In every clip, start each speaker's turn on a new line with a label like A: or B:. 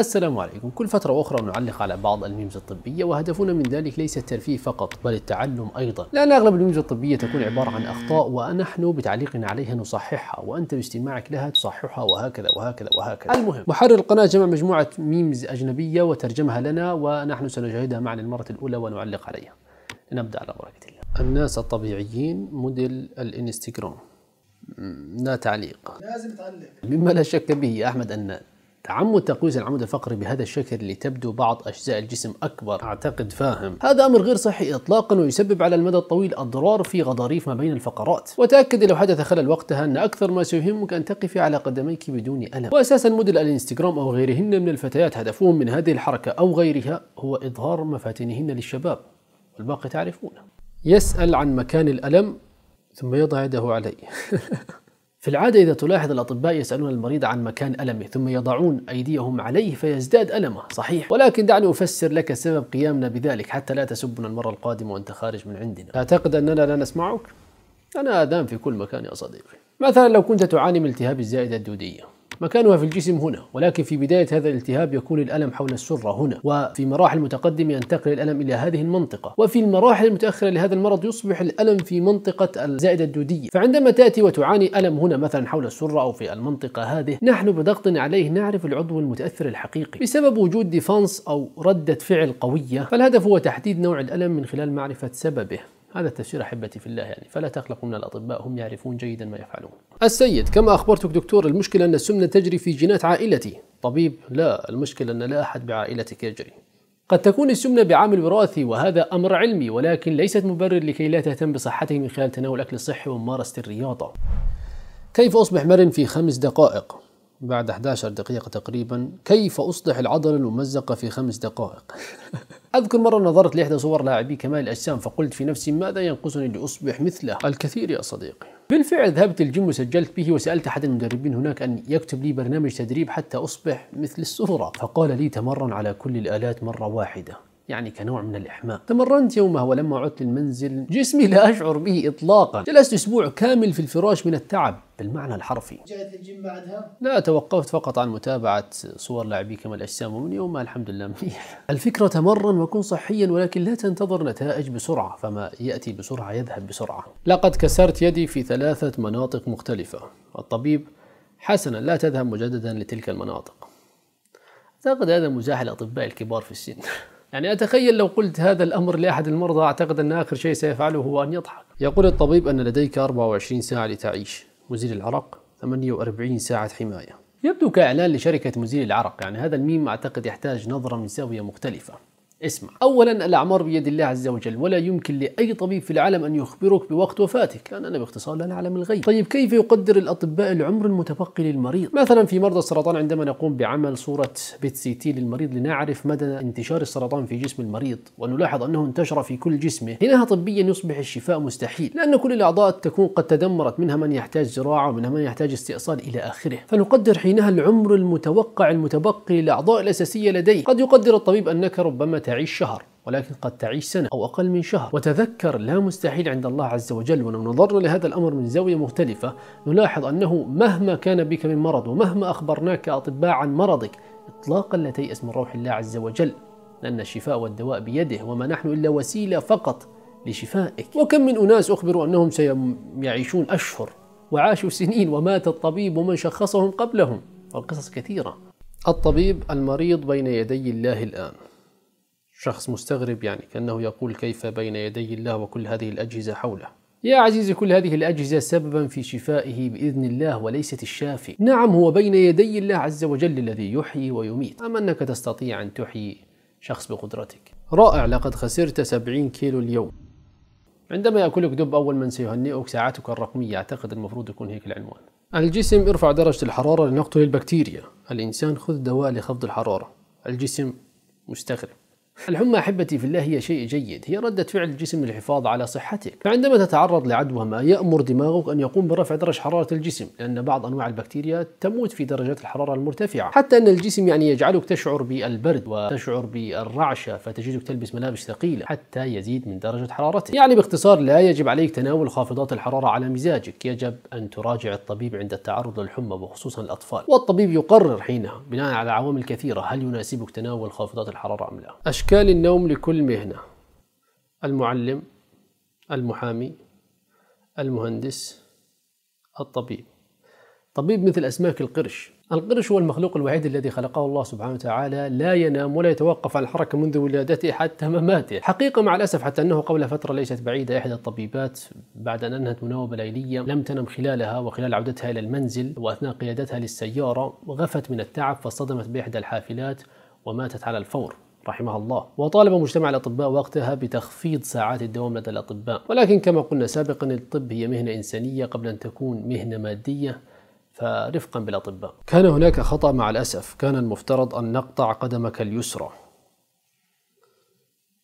A: السلام عليكم كل فترة أخرى نعلق على بعض الميمز الطبية وهدفنا من ذلك ليس الترفيه فقط بل التعلم أيضا لأن أغلب الميمز الطبية تكون عبارة عن أخطاء ونحن بتعليقنا عليها نصححها وأنت باستماعك لها تصححها وهكذا وهكذا وهكذا المهم محرر القناة جمع مجموعة ميمز أجنبية وترجمها لنا ونحن سنشاهدها معنا المرة الأولى ونعلق عليها نبدأ على بركة الله الناس الطبيعيين موديل الانستغرام لا تعليق لازم تعلق مما لا شك به يا أحمد أنان تعمد تقويس العمود الفقري بهذا الشكل لتبدو بعض أجزاء الجسم أكبر أعتقد فاهم هذا أمر غير صحي إطلاقا ويسبب على المدى الطويل أضرار في غضاريف ما بين الفقرات وتأكد لو حدث خلل وقتها أن أكثر ما سيهمك أن تقفي على قدميك بدون ألم وأساسا موديل الإنستغرام أو غيرهن من الفتيات هدفهم من هذه الحركة أو غيرها هو إظهار مفاتنهن للشباب والباقي تعرفونه يسأل عن مكان الألم ثم يضع يده عليه في العادة إذا تلاحظ الأطباء يسألون المريض عن مكان ألمه ثم يضعون أيديهم عليه فيزداد ألمه صحيح ولكن دعني أفسر لك سبب قيامنا بذلك حتى لا تسبنا المرة القادمة وأنت خارج من عندنا أعتقد أننا لا نسمعك؟ أنا آذان في كل مكان يا صديقي مثلا لو كنت تعاني من التهاب الزائدة الدودية مكانها في الجسم هنا ولكن في بداية هذا الالتهاب يكون الألم حول السرة هنا وفي مراحل متقدمة ينتقل الألم إلى هذه المنطقة وفي المراحل المتأخرة لهذا المرض يصبح الألم في منطقة الزائدة الدودية فعندما تأتي وتعاني ألم هنا مثلا حول السرة أو في المنطقة هذه نحن بضغط عليه نعرف العضو المتأثر الحقيقي بسبب وجود ديفانس أو ردة فعل قوية فالهدف هو تحديد نوع الألم من خلال معرفة سببه هذا التفسير أحبتي في الله يعني فلا تقلقوا من الأطباء هم يعرفون جيدا ما يفعلون السيد كما أخبرتك دكتور المشكلة أن السمنة تجري في جينات عائلتي طبيب لا المشكلة أن لا أحد بعائلتك يجري قد تكون السمنة بعامل وراثي وهذا أمر علمي ولكن ليست مبرر لكي لا تهتم بصحته من خلال تناول أكل صحي وممارسة الرياضة كيف أصبح مرن في خمس دقائق؟ بعد 11 دقيقة تقريبا كيف أصلح العضلة الممزقة في خمس دقائق؟ أذكر مرة نظرت لإحدى صور لاعبي كمال الأجسام فقلت في نفسي ماذا ينقصني لأصبح مثله الكثير يا صديقي بالفعل ذهبت الجيم وسجلت به وسألت أحد المدربين هناك أن يكتب لي برنامج تدريب حتى أصبح مثل الصورة فقال لي تمرن على كل الآلات مرة واحدة يعني كنوع من الإحماء تمرنت يومها ولما عدت للمنزل جسمي لا أشعر به إطلاقا جلست أسبوع كامل في الفراش من التعب بالمعنى الحرفي جاءت الجيم بعدها؟ لا توقفت فقط عن متابعة صور لاعبي كما الأجسام ومن يومها الحمد لله منيح الفكرة تمرن وكن صحيا ولكن لا تنتظر نتائج بسرعة فما يأتي بسرعة يذهب بسرعة لقد كسرت يدي في ثلاثة مناطق مختلفة الطبيب حسنا لا تذهب مجددا لتلك المناطق أعتقد هذا مزاح الأطباء الكبار في السن يعني أتخيل لو قلت هذا الأمر لأحد المرضى أعتقد أن آخر شيء سيفعله هو أن يضحك يقول الطبيب أن لديك 24 ساعة لتعيش مزيل العرق 48 ساعة حماية يبدو كإعلان لشركة مزيل العرق يعني هذا الميم أعتقد يحتاج نظرة من زاوية مختلفة اسمع أولا الأعمار بيد الله عز وجل ولا يمكن لأي طبيب في العالم أن يخبرك بوقت وفاتك لأن أنا باختصار لا نعلم الغيب طيب كيف يقدر الأطباء العمر المتبقي للمريض مثلا في مرضى السرطان عندما نقوم بعمل صورة بيت سي تي للمريض لنعرف مدى انتشار السرطان في جسم المريض ونلاحظ أنه انتشر في كل جسمه هناها طبيا يصبح الشفاء مستحيل لأن كل الأعضاء تكون قد تدمرت منها من يحتاج زراعة ومنها من يحتاج استئصال إلى آخره فنقدر حينها العمر المتوقع المتبقي للأعضاء الأساسية لديه قد يقدر الطبيب أنك ربما تعيش شهر ولكن قد تعيش سنة أو أقل من شهر وتذكر لا مستحيل عند الله عز وجل ولو نظرنا لهذا الأمر من زاوية مختلفة نلاحظ أنه مهما كان بك من مرض ومهما أخبرناك أطباء عن مرضك إطلاقا لا تيأس من روح الله عز وجل لأن الشفاء والدواء بيده وما نحن إلا وسيلة فقط لشفائك وكم من أناس أخبروا أنهم سيعيشون أشهر وعاشوا سنين ومات الطبيب ومن شخصهم قبلهم والقصص كثيرة الطبيب المريض بين يدي الله الآن شخص مستغرب يعني كأنه يقول كيف بين يدي الله وكل هذه الأجهزة حوله يا عزيزي كل هذه الأجهزة سببا في شفائه بإذن الله وليست الشافي نعم هو بين يدي الله عز وجل الذي يحيي ويميت أم أنك تستطيع أن تحيي شخص بقدرتك رائع لقد خسرت 70 كيلو اليوم عندما يأكلك دب أول من سيهنئك ساعتك الرقمية أعتقد المفروض يكون هيك العنوان الجسم ارفع درجة الحرارة لنقتل البكتيريا الإنسان خذ دواء لخفض الحرارة الجسم مستغرب الحمى أحبتي في الله هي شيء جيد هي ردة فعل الجسم للحفاظ على صحتك فعندما تتعرض لعدوى ما يأمر دماغك أن يقوم برفع درجة حرارة الجسم لأن بعض أنواع البكتيريا تموت في درجات الحرارة المرتفعة حتى أن الجسم يعني يجعلك تشعر بالبرد وتشعر بالرعشة فتجدك تلبس ملابس ثقيلة حتى يزيد من درجة حرارتك يعني باختصار لا يجب عليك تناول خافضات الحرارة على مزاجك يجب أن تراجع الطبيب عند التعرض للحمى وخصوصا الأطفال والطبيب يقرر حينها بناء على عوامل كثيرة هل يناسبك تناول خافضات الحرارة أم لا أشكال النوم لكل مهنة المعلم المحامي المهندس الطبيب طبيب مثل أسماك القرش القرش هو المخلوق الوحيد الذي خلقه الله سبحانه وتعالى لا ينام ولا يتوقف عن الحركة منذ ولادته حتى مماته حقيقة مع الأسف حتى أنه قبل فترة ليست بعيدة إحدى الطبيبات بعد أن أنهت مناوبة ليلية لم تنم خلالها وخلال عودتها إلى المنزل وأثناء قيادتها للسيارة غفت من التعب فاصطدمت بإحدى الحافلات وماتت على الفور رحمها الله وطالب مجتمع الأطباء وقتها بتخفيض ساعات الدوام لدى الأطباء ولكن كما قلنا سابقا الطب هي مهنة إنسانية قبل أن تكون مهنة مادية فرفقا بالأطباء كان هناك خطأ مع الأسف كان المفترض أن نقطع قدمك اليسرى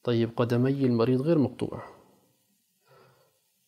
A: طيب قدمي المريض غير مقطوع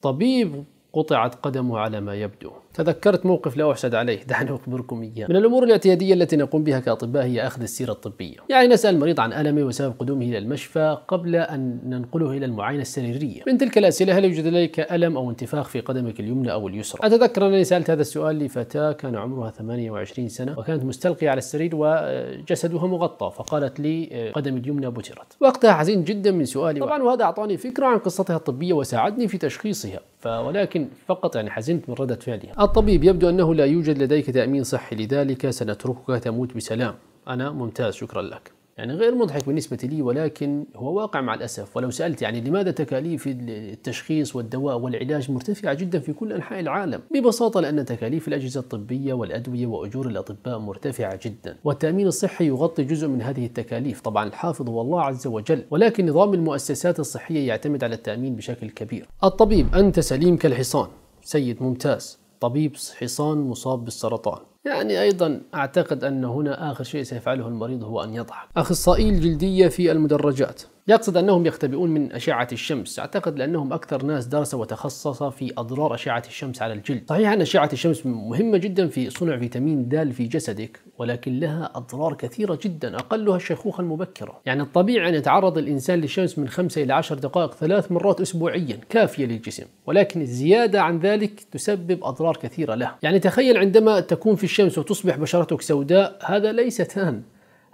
A: طبيب قطعت قدمه على ما يبدو تذكرت موقف لا أحسد عليه دعني أخبركم إياه من الأمور الاعتيادية التي نقوم بها كأطباء هي أخذ السيرة الطبية يعني نسأل المريض عن ألمه وسبب قدومه إلى المشفى قبل أن ننقله إلى المعاينة السريرية من تلك الأسئلة هل يوجد لديك ألم أو انتفاخ في قدمك اليمنى أو اليسرى أتذكر أنني سألت هذا السؤال لفتاة كان عمرها 28 سنة وكانت مستلقية على السرير وجسدها مغطى فقالت لي آه، قدمي اليمنى بترت وقتها حزين جدا من سؤالي طبعا وهذا أعطاني فكرة عن قصتها الطبية وساعدني في تشخيصها ولكن فقط يعني حزنت من ردة فعلها الطبيب يبدو أنه لا يوجد لديك تأمين صحي لذلك سنتركك تموت بسلام أنا ممتاز شكرا لك يعني غير مضحك بالنسبة لي ولكن هو واقع مع الأسف ولو سألت يعني لماذا تكاليف التشخيص والدواء والعلاج مرتفعة جدا في كل أنحاء العالم ببساطة لأن تكاليف الأجهزة الطبية والأدوية وأجور الأطباء مرتفعة جدا والتأمين الصحي يغطي جزء من هذه التكاليف طبعا الحافظ هو الله عز وجل ولكن نظام المؤسسات الصحية يعتمد على التأمين بشكل كبير الطبيب أنت سليم كالحصان سيد ممتاز طبيب حصان مصاب بالسرطان يعني أيضا أعتقد أن هنا آخر شيء سيفعله المريض هو أن يضحك أخصائي الجلدية في المدرجات يقصد أنهم يختبئون من أشعة الشمس أعتقد لأنهم أكثر ناس درس وتخصص في أضرار أشعة الشمس على الجلد صحيح أن أشعة الشمس مهمة جدا في صنع فيتامين د في جسدك ولكن لها أضرار كثيرة جدا أقلها الشيخوخة المبكرة يعني الطبيعي أن يتعرض الإنسان للشمس من 5 إلى 10 دقائق ثلاث مرات أسبوعيا كافية للجسم ولكن الزيادة عن ذلك تسبب أضرار كثيرة له يعني تخيل عندما تكون في الشمس وتصبح بشرتك سوداء هذا ليس تان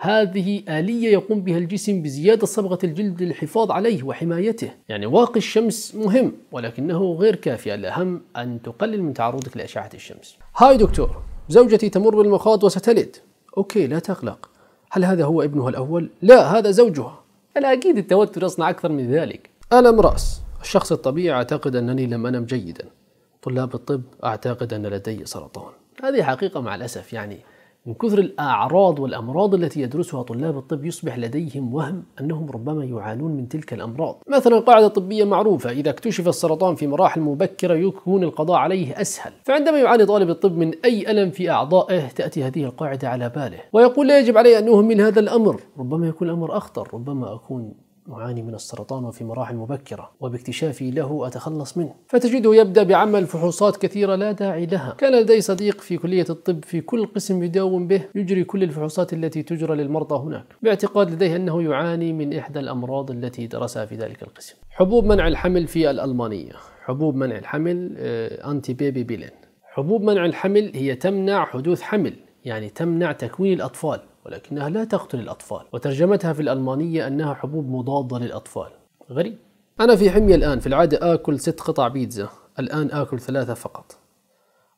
A: هذه آلية يقوم بها الجسم بزيادة صبغة الجلد للحفاظ عليه وحمايته يعني واقي الشمس مهم ولكنه غير كافي الأهم أن تقلل من تعرضك لأشعة الشمس هاي دكتور زوجتي تمر بالمخاض وستلد أوكي لا تقلق هل هذا هو ابنها الأول؟ لا هذا زوجها أنا أكيد التوتر يصنع أكثر من ذلك ألم رأس الشخص الطبيعي أعتقد أنني لم أنم جيدا طلاب الطب أعتقد أن لدي سرطان هذه حقيقة مع الأسف يعني من كثر الأعراض والأمراض التي يدرسها طلاب الطب يصبح لديهم وهم أنهم ربما يعانون من تلك الأمراض مثلا قاعدة طبية معروفة إذا اكتشف السرطان في مراحل مبكرة يكون القضاء عليه أسهل فعندما يعاني طالب الطب من أي ألم في أعضائه تأتي هذه القاعدة على باله ويقول لا يجب علي أن أهمل هذا الأمر ربما يكون الأمر أخطر ربما أكون أعاني من السرطان وفي مراحل مبكرة وباكتشافي له أتخلص منه فتجده يبدأ بعمل فحوصات كثيرة لا داعي لها كان لدي صديق في كلية الطب في كل قسم يداوم به يجري كل الفحوصات التي تجرى للمرضى هناك باعتقاد لديه أنه يعاني من إحدى الأمراض التي درسها في ذلك القسم حبوب منع الحمل في الألمانية حبوب منع الحمل أنتي بيبي بيلين حبوب منع الحمل هي تمنع حدوث حمل يعني تمنع تكوين الأطفال ولكنها لا تقتل الأطفال وترجمتها في الألمانية أنها حبوب مضادة للأطفال غريب أنا في حمية الآن في العادة آكل ست قطع بيتزا الآن آكل ثلاثة فقط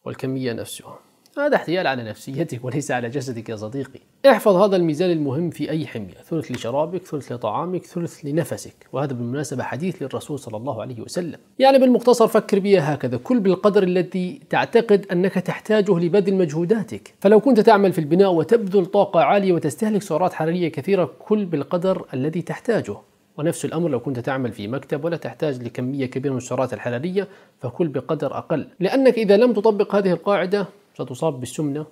A: والكمية نفسها هذا احتيال على نفسيتك وليس على جسدك يا صديقي احفظ هذا الميزان المهم في أي حمية ثلث لشرابك ثلث لطعامك ثلث لنفسك وهذا بالمناسبة حديث للرسول صلى الله عليه وسلم يعني بالمختصر فكر بي هكذا كل بالقدر الذي تعتقد أنك تحتاجه لبذل مجهوداتك فلو كنت تعمل في البناء وتبذل طاقة عالية وتستهلك سعرات حرارية كثيرة كل بالقدر الذي تحتاجه ونفس الأمر لو كنت تعمل في مكتب ولا تحتاج لكمية كبيرة من السعرات الحرارية فكل بقدر أقل لأنك إذا لم تطبق هذه القاعدة ستصاب بالسمنة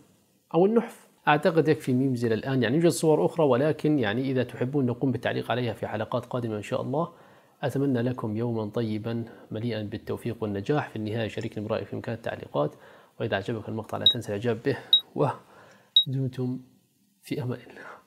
A: أو النحف أعتقد يكفي ميمز إلى الآن يعني يوجد صور أخرى ولكن يعني إذا تحبون نقوم بالتعليق عليها في حلقات قادمة إن شاء الله أتمنى لكم يوما طيبا مليئا بالتوفيق والنجاح في النهاية شاركنا برأيك في مكان التعليقات وإذا أعجبك المقطع لا تنسى الإعجاب به ودمتم في أمان الله